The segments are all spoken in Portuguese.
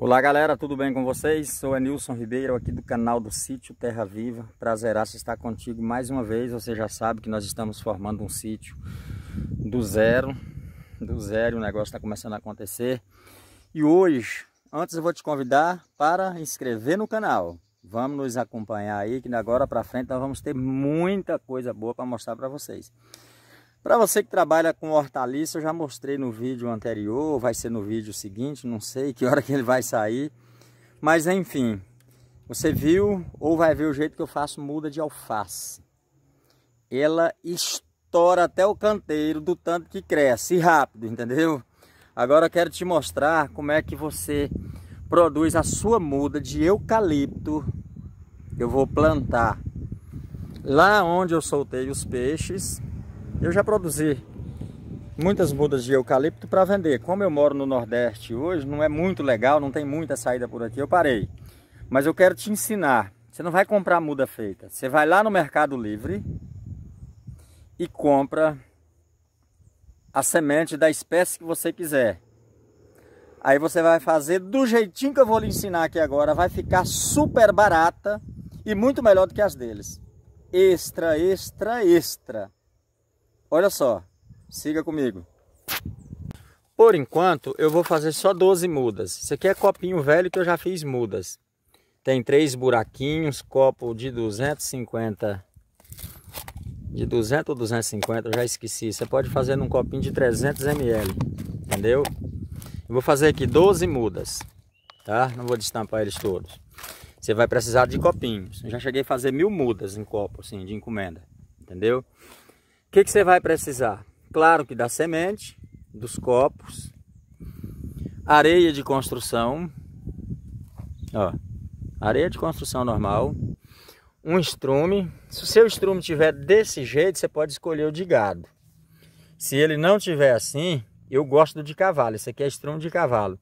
Olá galera, tudo bem com vocês? Sou Enilson Ribeiro aqui do canal do Sítio Terra Viva Prazerar estar contigo mais uma vez Você já sabe que nós estamos formando um sítio do zero Do zero, o negócio está começando a acontecer E hoje, antes eu vou te convidar para inscrever no canal Vamos nos acompanhar aí que agora para frente nós vamos ter muita coisa boa para mostrar para vocês para você que trabalha com hortaliça, eu já mostrei no vídeo anterior, vai ser no vídeo seguinte, não sei que hora que ele vai sair. Mas enfim, você viu ou vai ver o jeito que eu faço muda de alface. Ela estoura até o canteiro do tanto que cresce, rápido, entendeu? Agora eu quero te mostrar como é que você produz a sua muda de eucalipto. Eu vou plantar lá onde eu soltei os peixes, eu já produzi muitas mudas de eucalipto para vender. Como eu moro no Nordeste hoje, não é muito legal, não tem muita saída por aqui, eu parei. Mas eu quero te ensinar. Você não vai comprar muda feita. Você vai lá no Mercado Livre e compra a semente da espécie que você quiser. Aí você vai fazer do jeitinho que eu vou lhe ensinar aqui agora. Vai ficar super barata e muito melhor do que as deles. Extra, extra, extra. Olha só, siga comigo. Por enquanto, eu vou fazer só 12 mudas. Isso aqui é copinho velho que eu já fiz mudas. Tem três buraquinhos, copo de 250 de 200 ou 250, eu já esqueci. Você pode fazer num copinho de 300 ml, entendeu? Eu vou fazer aqui 12 mudas, tá? Não vou destampar eles todos. Você vai precisar de copinhos. Eu já cheguei a fazer mil mudas em copo, assim, de encomenda, entendeu? O que, que você vai precisar? Claro que da semente, dos copos, areia de construção, ó, areia de construção normal, um estrume. Se o seu estrume tiver desse jeito, você pode escolher o de gado. Se ele não tiver assim, eu gosto do de cavalo. Esse aqui é estrume de cavalo.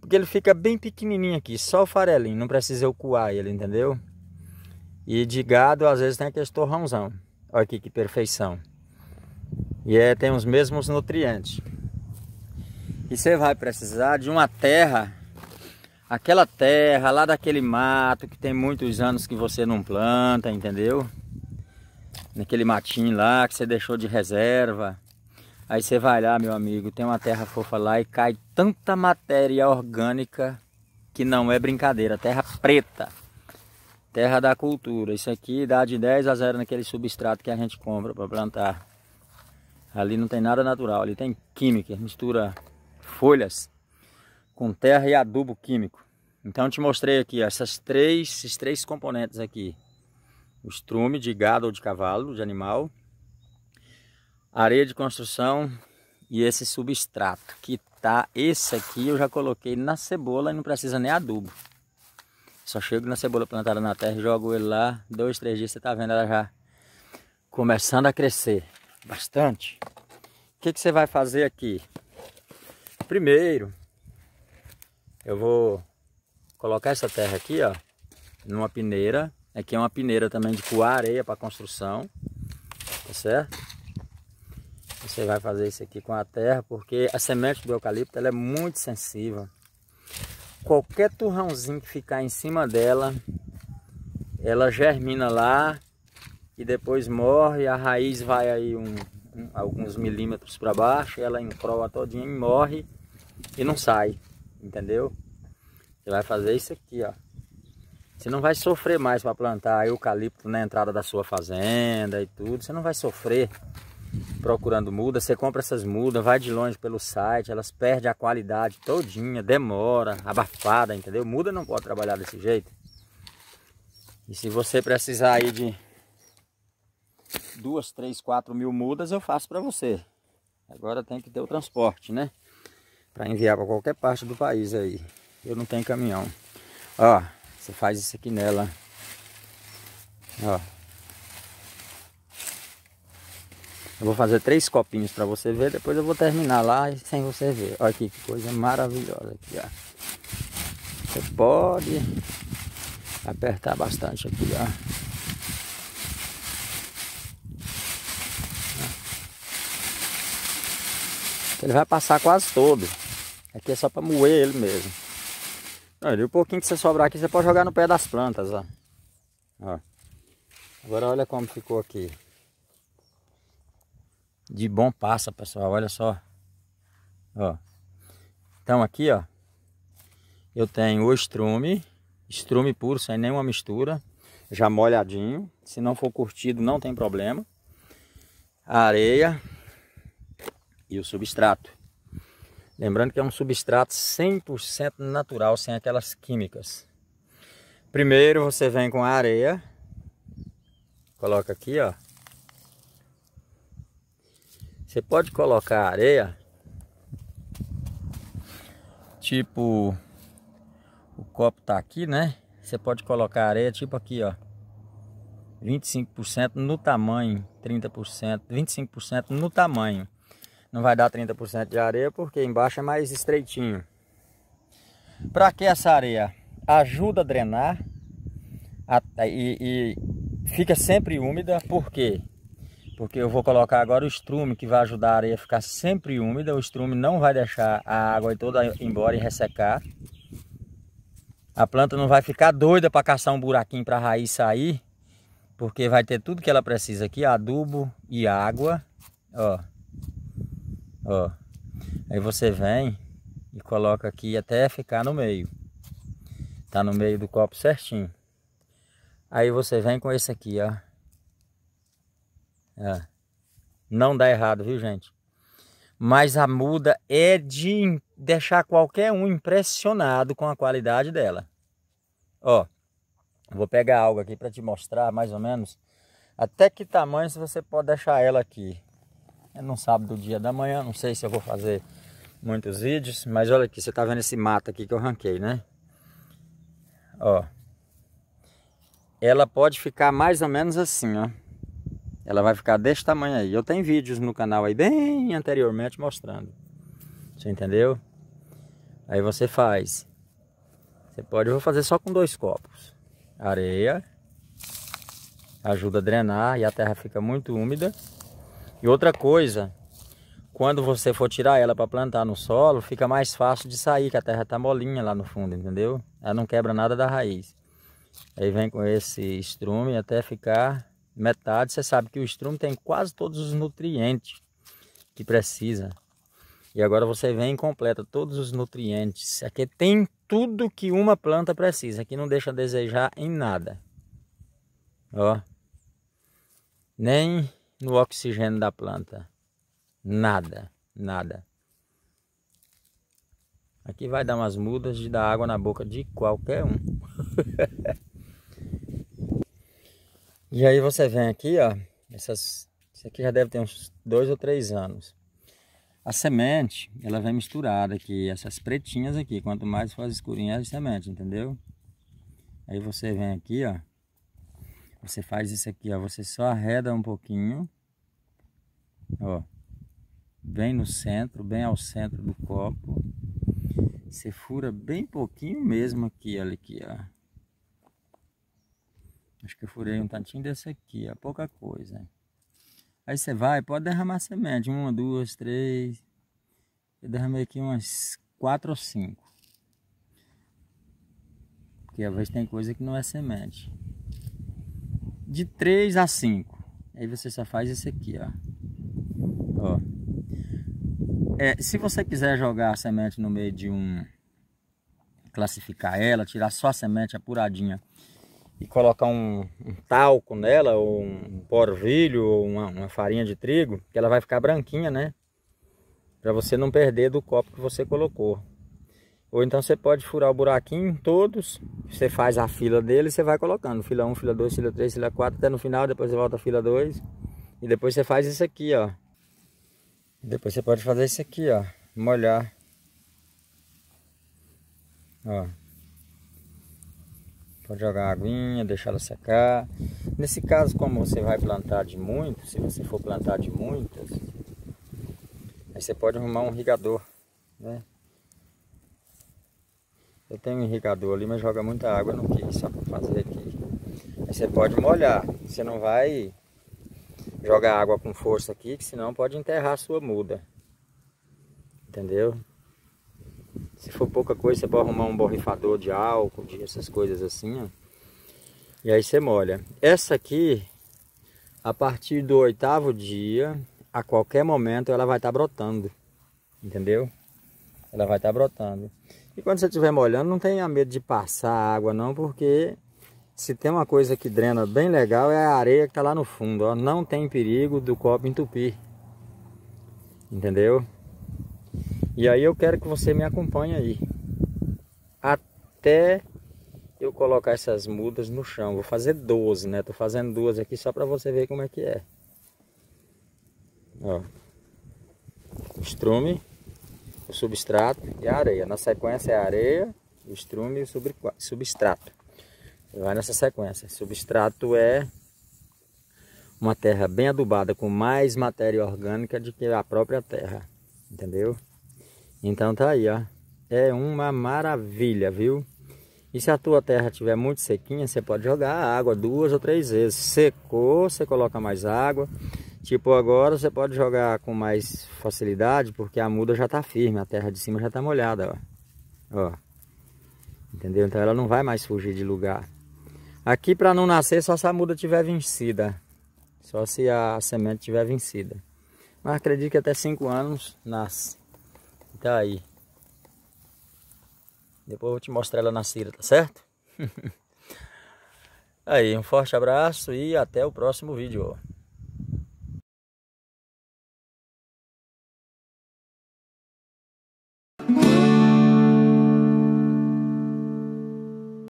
Porque ele fica bem pequenininho aqui, só o farelinho. Não precisa eu coar ele, entendeu? E de gado, às vezes, tem aquele torrãozão. Olha aqui que perfeição e é, tem os mesmos nutrientes. E você vai precisar de uma terra, aquela terra lá daquele mato que tem muitos anos que você não planta, entendeu? Naquele matinho lá que você deixou de reserva. Aí você vai lá, meu amigo, tem uma terra fofa lá e cai tanta matéria orgânica que não é brincadeira, terra preta, terra da cultura. Isso aqui dá de 10 a 0 naquele substrato que a gente compra para plantar. Ali não tem nada natural, ali tem química, mistura folhas com terra e adubo químico. Então eu te mostrei aqui ó, essas três, esses três componentes aqui. O estrume de gado ou de cavalo, de animal, areia de construção e esse substrato que tá, esse aqui eu já coloquei na cebola e não precisa nem adubo. Só chego na cebola plantada na terra e jogo ele lá, dois, três dias você tá vendo ela já começando a crescer bastante, o que, que você vai fazer aqui? Primeiro, eu vou colocar essa terra aqui, ó, numa peneira. Aqui é uma peneira também de coar areia para construção, tá certo? Você vai fazer isso aqui com a terra, porque a semente do eucalipto ela é muito sensível. Qualquer turrãozinho que ficar em cima dela, ela germina lá e depois morre, a raiz vai aí um, um, alguns milímetros para baixo, ela encroa todinha e morre e não sai, entendeu? Você vai fazer isso aqui, ó. Você não vai sofrer mais para plantar eucalipto na entrada da sua fazenda e tudo. Você não vai sofrer procurando muda. Você compra essas mudas, vai de longe pelo site, elas perdem a qualidade todinha, demora, abafada, entendeu? Muda não pode trabalhar desse jeito. E se você precisar aí de duas, três, quatro mil mudas eu faço para você. Agora tem que ter o transporte, né? Para enviar para qualquer parte do país aí. Eu não tenho caminhão. Ó, você faz isso aqui nela. Ó. Eu vou fazer três copinhos para você ver, depois eu vou terminar lá sem você ver. Olha aqui que coisa maravilhosa aqui, ó. Você pode apertar bastante aqui, ó. Ele vai passar quase todo. Aqui é só para moer ele mesmo. Olha, e o pouquinho que você sobrar aqui, você pode jogar no pé das plantas, ó. ó. Agora olha como ficou aqui. De bom passa, pessoal. Olha só. Ó. Então aqui, ó. Eu tenho o estrume. Estrume puro, sem nenhuma mistura. Já molhadinho. Se não for curtido, não tem problema. A areia e o substrato. Lembrando que é um substrato 100% natural, sem aquelas químicas. Primeiro você vem com a areia, coloca aqui, ó. Você pode colocar areia tipo o copo tá aqui, né? Você pode colocar areia tipo aqui, ó. 25% no tamanho, 30%, 25% no tamanho não vai dar 30% de areia porque embaixo é mais estreitinho. Para que essa areia? Ajuda a drenar a, e, e, fica sempre úmida, por quê? Porque eu vou colocar agora o estrume que vai ajudar a areia a ficar sempre úmida, o estrume não vai deixar a água toda embora e ressecar. A planta não vai ficar doida para caçar um buraquinho para a raiz sair, porque vai ter tudo que ela precisa aqui, adubo e água, ó. Ó, aí você vem e coloca aqui até ficar no meio. Tá no meio do copo certinho. Aí você vem com esse aqui, ó. É. Não dá errado, viu, gente? Mas a muda é de deixar qualquer um impressionado com a qualidade dela. Ó, vou pegar algo aqui para te mostrar mais ou menos até que tamanho você pode deixar ela aqui. É não sabe do dia da manhã, não sei se eu vou fazer muitos vídeos, mas olha aqui, você tá vendo esse mato aqui que eu ranquei, né? Ó. Ela pode ficar mais ou menos assim, ó. Ela vai ficar desse tamanho aí. Eu tenho vídeos no canal aí bem anteriormente mostrando. Você entendeu? Aí você faz. Você pode, eu vou fazer só com dois copos. Areia. Ajuda a drenar e a terra fica muito úmida. E outra coisa, quando você for tirar ela para plantar no solo, fica mais fácil de sair, que a terra tá molinha lá no fundo, entendeu? Ela não quebra nada da raiz. Aí vem com esse estrume até ficar metade. Você sabe que o estrume tem quase todos os nutrientes que precisa. E agora você vem e completa todos os nutrientes. Aqui tem tudo que uma planta precisa. Aqui não deixa a desejar em nada. Ó. Nem no oxigênio da planta. Nada, nada. Aqui vai dar umas mudas de dar água na boca de qualquer um. e aí você vem aqui, ó. Essas, isso aqui já deve ter uns dois ou três anos. A semente, ela vem misturada aqui, essas pretinhas aqui. Quanto mais faz escurinha é a semente, entendeu? Aí você vem aqui, ó. Você faz isso aqui, ó. Você só arreda um pouquinho. Ó. Bem no centro, bem ao centro do copo. Você fura bem pouquinho mesmo aqui, olha aqui, ó. Acho que eu furei um tantinho desse aqui, é pouca coisa. Aí você vai, pode derramar semente. Uma, duas, três. Eu derramei aqui umas quatro ou cinco. Porque às vezes tem coisa que não é semente de 3 a 5. Aí você só faz isso aqui, ó. ó. É, se você quiser jogar a semente no meio de um... Classificar ela, tirar só a semente apuradinha e colocar um, um talco nela, ou um porvilho, ou uma, uma farinha de trigo, que ela vai ficar branquinha, né? Para você não perder do copo que você colocou. Ou então você pode furar o buraquinho todos, você faz a fila dele e você vai colocando. Fila 1, fila 2, fila 3, fila 4, até no final, depois você volta a fila 2. E depois você faz isso aqui, ó. Depois você pode fazer isso aqui, ó. Molhar. Ó. Pode jogar a aguinha, deixar ela secar. Nesse caso, como você vai plantar de muito, se você for plantar de muitas, aí você pode arrumar um irrigador, né? Eu tenho um irrigador ali, mas joga muita água, não que só para fazer aqui. Aí você pode molhar, você não vai jogar água com força aqui, que senão pode enterrar a sua muda. Entendeu? Se for pouca coisa, você pode arrumar um borrifador de álcool, de essas coisas assim, ó. E aí você molha. Essa aqui, a partir do oitavo dia, a qualquer momento ela vai estar tá brotando. Entendeu? Ela vai estar tá brotando. E quando você estiver molhando, não tenha medo de passar água não, porque se tem uma coisa que drena bem legal é a areia que está lá no fundo. Ó. Não tem perigo do copo entupir. Entendeu? E aí eu quero que você me acompanhe aí. Até eu colocar essas mudas no chão. Vou fazer 12, né? Tô fazendo duas aqui só para você ver como é que é. Ó. Estrume o substrato e a areia. Na sequência é a areia, o estrume e o substrato. Vai nessa sequência. Substrato é uma terra bem adubada com mais matéria orgânica do que a própria terra, entendeu? Então tá aí, ó. É uma maravilha, viu? E se a tua terra tiver muito sequinha, você pode jogar água duas ou três vezes. Secou, você coloca mais água. Tipo, agora você pode jogar com mais facilidade, porque a muda já está firme, a terra de cima já está molhada, ó. ó. Entendeu? Então ela não vai mais fugir de lugar. Aqui para não nascer, só se a muda tiver vencida. Só se a semente tiver vencida. Mas acredito que até 5 anos nasce. Tá aí. Depois eu vou te mostrar ela nascida, tá certo? aí, um forte abraço e até o próximo vídeo.